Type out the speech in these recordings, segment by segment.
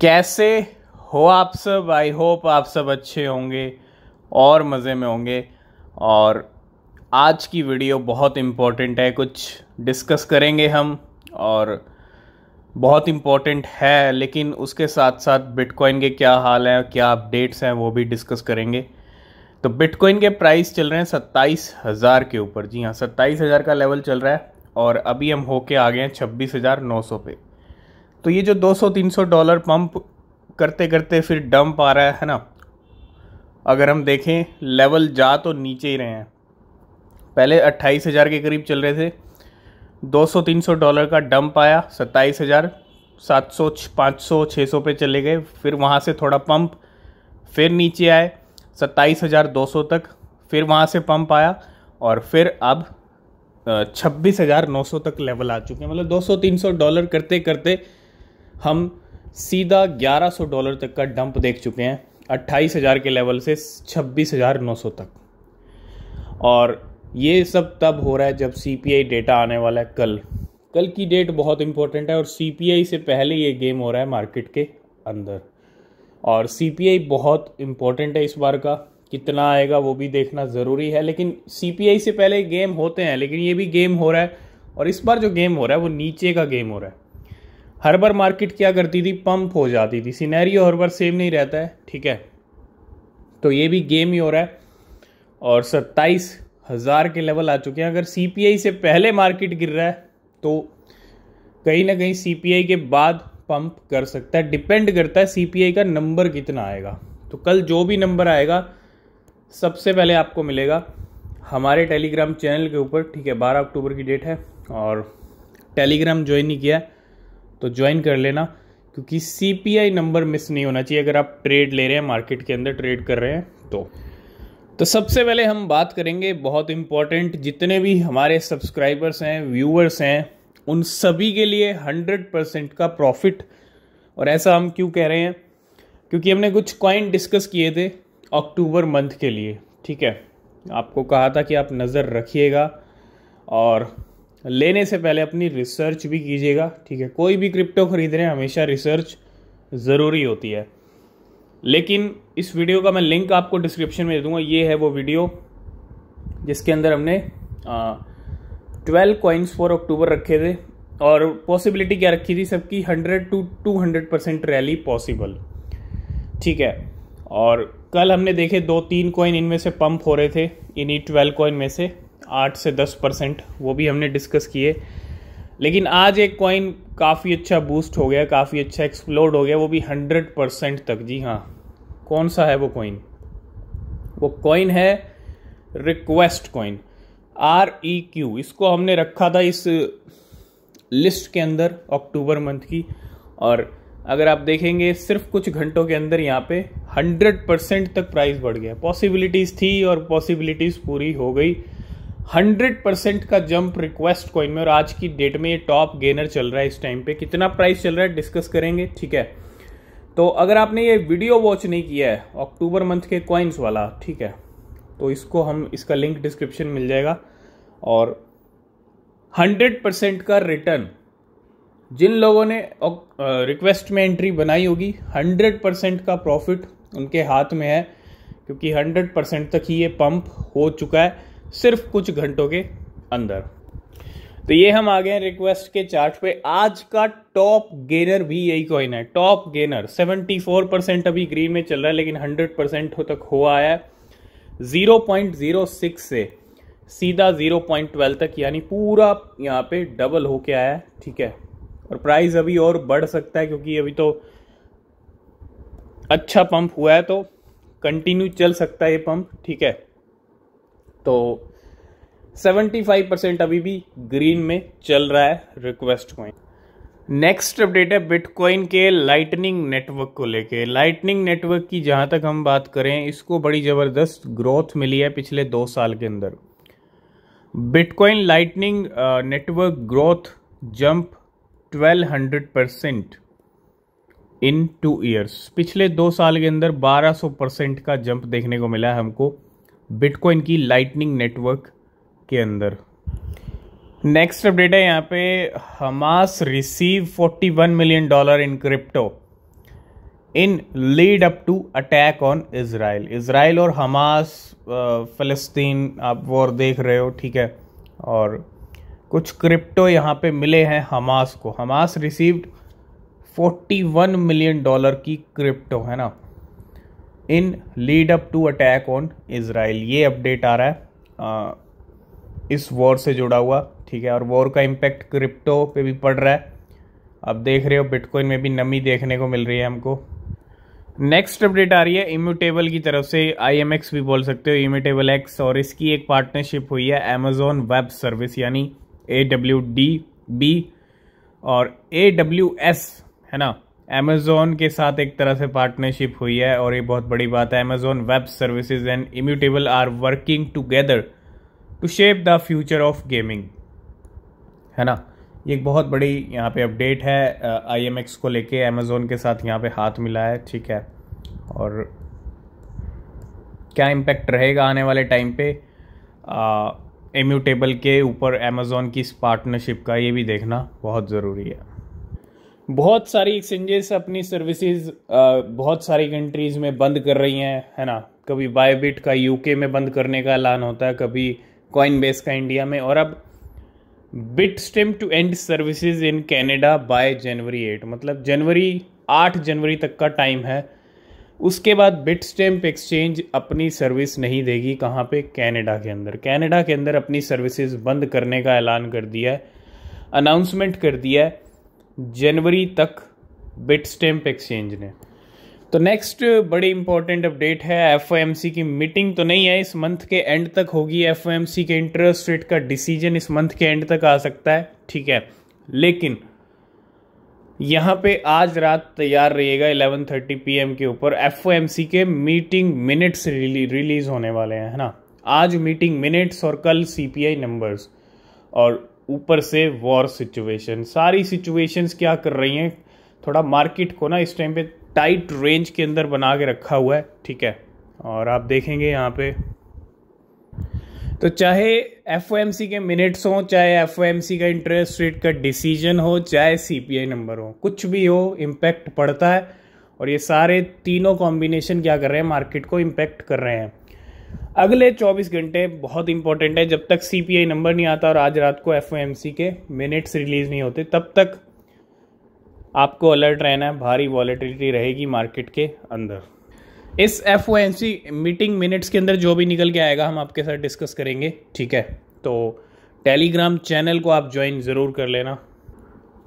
कैसे हो आप सब आई होप आप सब अच्छे होंगे और मज़े में होंगे और आज की वीडियो बहुत इम्पोर्टेंट है कुछ डिस्कस करेंगे हम और बहुत इम्पोर्टेंट है लेकिन उसके साथ साथ बिटकॉइन के क्या हाल हैं क्या अपडेट्स हैं वो भी डिस्कस करेंगे तो बिटकॉइन के प्राइस चल रहे हैं सत्ताईस हज़ार के ऊपर जी हाँ सत्ताईस हज़ार का लेवल चल रहा है और अभी हम होके आ गए हैं छब्बीस हज़ार नौ सौ पे तो ये जो 200-300 डॉलर पंप करते करते फिर डंप आ रहा है ना अगर हम देखें लेवल जा तो नीचे ही रहे हैं पहले अट्ठाईस हज़ार के करीब चल रहे थे 200-300 डॉलर का डंप आया सत्ताईस हज़ार सात सौ पाँच सौ छः सौ पे चले गए फिर वहाँ से थोड़ा पंप फिर नीचे आए सत्ताईस हज़ार दो सौ तक फिर वहाँ से पंप आया और फिर अब छब्बीस हज़ार नौ सौ तक लेवल आ चुके हैं मतलब दो सौ तीन सौ डॉलर करते करते हम सीधा 1100 डॉलर तक का डंप देख चुके हैं 28,000 के लेवल से 26,900 तक और ये सब तब हो रहा है जब सी डेटा आने वाला है कल कल की डेट बहुत इंपॉर्टेंट है और सी से पहले ये गेम हो रहा है मार्केट के अंदर और सी बहुत इम्पोर्टेंट है इस बार का कितना आएगा वो भी देखना ज़रूरी है लेकिन सी से पहले गेम होते हैं लेकिन ये भी गेम हो रहा है और इस बार जो गेम हो रहा है वो नीचे का गेम हो रहा है हर बार मार्केट क्या करती थी पंप हो जाती थी सिनेरियो हर बार सेम नहीं रहता है ठीक है तो ये भी गेम ही हो रहा है और सत्ताईस हज़ार के लेवल आ चुके हैं अगर सीपीआई से पहले मार्केट गिर रहा है तो कहीं ना कहीं सीपीआई के बाद पंप कर सकता है डिपेंड करता है सीपीआई का नंबर कितना आएगा तो कल जो भी नंबर आएगा सबसे पहले आपको मिलेगा हमारे टेलीग्राम चैनल के ऊपर ठीक है बारह अक्टूबर की डेट है और टेलीग्राम ज्वाइन नहीं किया है तो ज्वाइन कर लेना क्योंकि सी नंबर मिस नहीं होना चाहिए अगर आप ट्रेड ले रहे हैं मार्केट के अंदर ट्रेड कर रहे हैं तो तो सबसे पहले हम बात करेंगे बहुत इंपॉर्टेंट जितने भी हमारे सब्सक्राइबर्स हैं व्यूअर्स हैं उन सभी के लिए हंड्रेड परसेंट का प्रॉफिट और ऐसा हम क्यों कह रहे हैं क्योंकि हमने कुछ कॉइन डिस्कस किए थे अक्टूबर मंथ के लिए ठीक है आपको कहा था कि आप नज़र रखिएगा और लेने से पहले अपनी रिसर्च भी कीजिएगा ठीक है कोई भी क्रिप्टो खरीद रहे हैं हमेशा रिसर्च ज़रूरी होती है लेकिन इस वीडियो का मैं लिंक आपको डिस्क्रिप्शन में दे दूंगा ये है वो वीडियो जिसके अंदर हमने ट्वेल्व कॉइन्स फॉर अक्टूबर रखे थे और पॉसिबिलिटी क्या रखी थी सबकी hundred two two hundred percent rally possible ठीक है और कल हमने देखे दो तीन कॉइन इनमें से पंप हो रहे थे इन्हीं ट्वेल्व कॉइन में से आठ से दस परसेंट वो भी हमने डिस्कस किए लेकिन आज एक कॉइन काफ़ी अच्छा बूस्ट हो गया काफ़ी अच्छा एक्सप्लोड हो गया वो भी हंड्रेड परसेंट तक जी हाँ कौन सा है वो कॉइन वो कॉइन है request coin R E Q इसको हमने रखा था इस लिस्ट के अंदर अक्टूबर मंथ की और अगर आप देखेंगे सिर्फ कुछ घंटों के अंदर यहाँ पे हंड्रेड परसेंट तक प्राइस बढ़ गया पॉसिबिलिटीज़ थी और पॉसिबिलिटीज़ पूरी हो गई हंड्रेड परसेंट का जंप रिक्वेस्ट कॉइन में और आज की डेट में ये टॉप गेनर चल रहा है इस टाइम पे कितना प्राइस चल रहा है डिस्कस करेंगे ठीक है तो अगर आपने ये वीडियो वॉच नहीं किया है अक्टूबर मंथ के कॉइन्स वाला ठीक है तो इसको हम इसका लिंक डिस्क्रिप्शन मिल जाएगा और हंड्रेड परसेंट का रिटर्न जिन लोगों ने रिक्वेस्ट uh, में एंट्री बनाई होगी हंड्रेड परसेंट का प्रॉफिट उनके हाथ में है क्योंकि हंड्रेड परसेंट तक ही ये पंप हो चुका है सिर्फ कुछ घंटों के अंदर तो ये हम आ गए हैं रिक्वेस्ट के चार्ट पे आज का टॉप गेनर भी यही कॉइन है टॉप गेनर 74 परसेंट अभी ग्रीन में चल रहा है लेकिन 100 परसेंट हो तक हुआ आया है 0.06 से सीधा 0.12 तक यानी पूरा यहाँ पे डबल होके आया है ठीक है और प्राइस अभी और बढ़ सकता है क्योंकि अभी तो अच्छा पंप हुआ है तो कंटिन्यू चल सकता है ये पंप ठीक है तो 75 परसेंट अभी भी ग्रीन में चल रहा है रिक्वेस्ट कॉइन नेक्स्ट अपडेट है बिटकॉइन के लाइटनिंग नेटवर्क को लेके लाइटनिंग नेटवर्क की जहां तक हम बात करें इसको बड़ी ज़बरदस्त ग्रोथ मिली है पिछले दो साल के अंदर bitcoin lightning network growth jump 1200 percent in two years पिछले दो साल के अंदर 1200 परसेंट का जंप देखने को मिला है हमको बिटकॉइन की लाइटनिंग नेटवर्क के अंदर नेक्स्ट अपडेट है यहाँ पे Hamas receive 41 million dollar in crypto in lead up to attack on Israel Israel और हमास फलस्तीन uh, आप वॉर देख रहे हो ठीक है और कुछ क्रिप्टो यहाँ पे मिले हैं हमास को हमास रिसीव्ड 41 मिलियन डॉलर की क्रिप्टो है ना in lead up to attack on Israel ये अपडेट आ रहा है आ, इस वॉर से जुड़ा हुआ ठीक है और वॉर का इम्पैक्ट क्रिप्टो पे भी पड़ रहा है आप देख रहे हो बिटकॉइन में भी नमी देखने को मिल रही है हमको नेक्स्ट अपडेट आ रही है इम्यूटेबल की तरफ से आई एम एक्स भी बोल सकते हो इम्यूटेबल एक्स और इसकी एक पार्टनरशिप हुई है अमेजोन वेब सर्विस यानी ए डब्ल्यू डी बी और ए डब्ल्यू एस है ना अमेज़ोन के साथ एक तरह से पार्टनरशिप हुई है और ये बहुत बड़ी बात है Amazon web services and immutable are working together to shape the future of gaming है ना ये एक बहुत बड़ी यहाँ पे अपडेट है आई एम एक्स को लेके अमेज़ोन के साथ यहाँ पे हाथ मिला है ठीक है और क्या इम्पैक्ट रहेगा आने वाले टाइम पे एम्यूटेबल के ऊपर अमेज़ोन की इस पार्टनरशिप का ये भी देखना बहुत ज़रूरी है बहुत सारी एक्सचेंजेस अपनी सर्विसेज बहुत सारी कंट्रीज़ में बंद कर रही हैं है ना कभी बायबिट का यूके में बंद करने का ऐलान होता है कभी कॉइन बेस का इंडिया में और अब Bitstamp to end services in Canada by January eight मतलब जनवरी आठ जनवरी तक का टाइम है उसके बाद बिट स्टेम्प एक्सचेंज अपनी सर्विस नहीं देगी कहाँ पे कैनेडा के अंदर कैनेडा के अंदर अपनी सर्विसेज बंद करने का ऐलान कर दिया है अनाउंसमेंट कर दिया है जनवरी तक बिट स्टैम्प एक्सचेंज ने तो नेक्स्ट बड़ी इंपॉर्टेंट अपडेट है एफ की मीटिंग तो नहीं है इस मंथ के एंड तक होगी एफ के इंटरेस्ट रेट का डिसीजन इस मंथ के एंड तक आ सकता है ठीक है लेकिन यहां पे आज रात तैयार रहिएगा 11:30 पीएम के ऊपर एफ के मीटिंग मिनट्स रिलीज होने वाले हैं है ना आज मीटिंग मिनट्स और कल सी नंबर्स और ऊपर से वॉर सिचुएशन सारी सिचुएशंस क्या कर रही हैं थोड़ा मार्केट को ना इस टाइम पे टाइट रेंज के अंदर बना के रखा हुआ है ठीक है और आप देखेंगे यहाँ पे तो चाहे एफ के मिनट्स हो चाहे एफ का इंटरेस्ट रेट का डिसीजन हो चाहे सी नंबर हो कुछ भी हो इम्पैक्ट पड़ता है और ये सारे तीनों कॉम्बिनेशन क्या कर रहे हैं मार्केट को इम्पैक्ट कर रहे हैं अगले 24 घंटे बहुत इंपॉर्टेंट है जब तक सीपीआई नंबर नहीं आता और आज रात को एफ के मिनट्स रिलीज नहीं होते तब तक आपको अलर्ट रहना है भारी वॉलेटिलिटी रहेगी मार्केट के अंदर इस एफ मीटिंग मिनट्स के अंदर जो भी निकल के आएगा हम आपके साथ डिस्कस करेंगे ठीक है तो टेलीग्राम चैनल को आप ज्वाइन ज़रूर कर लेना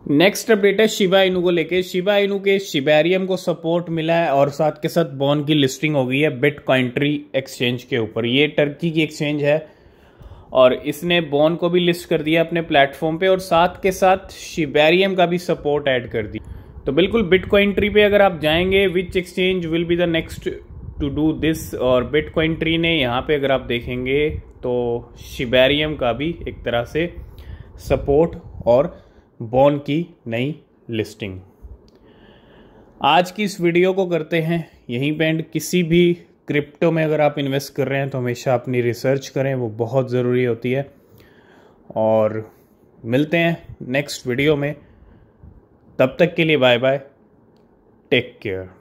नेक्स्ट अपडेट है शिवा इनू को लेके शिवा इनू के शिबेरियम को सपोर्ट मिला है और साथ के साथ बॉन की लिस्टिंग हो गई है बिट कॉइंट्री एक्सचेंज के ऊपर ये टर्की की एक्सचेंज है और इसने बॉन को भी लिस्ट कर दिया अपने प्लेटफॉर्म पे और साथ के साथ शिबेरियम का भी सपोर्ट ऐड कर दिया तो बिल्कुल बिट कॉइंट्री पे अगर आप जाएंगे which exchange will be the next to do this और बिट कॉइंट्री ने यहाँ पे अगर आप देखेंगे तो शिबेरियम का भी एक तरह से सपोर्ट और बॉन्ड की नई लिस्टिंग आज की इस वीडियो को करते हैं यहीं पे एंड किसी भी क्रिप्टो में अगर आप इन्वेस्ट कर रहे हैं तो हमेशा अपनी रिसर्च करें वो बहुत ज़रूरी होती है और मिलते हैं नेक्स्ट वीडियो में तब तक के लिए बाय बाय टेक केयर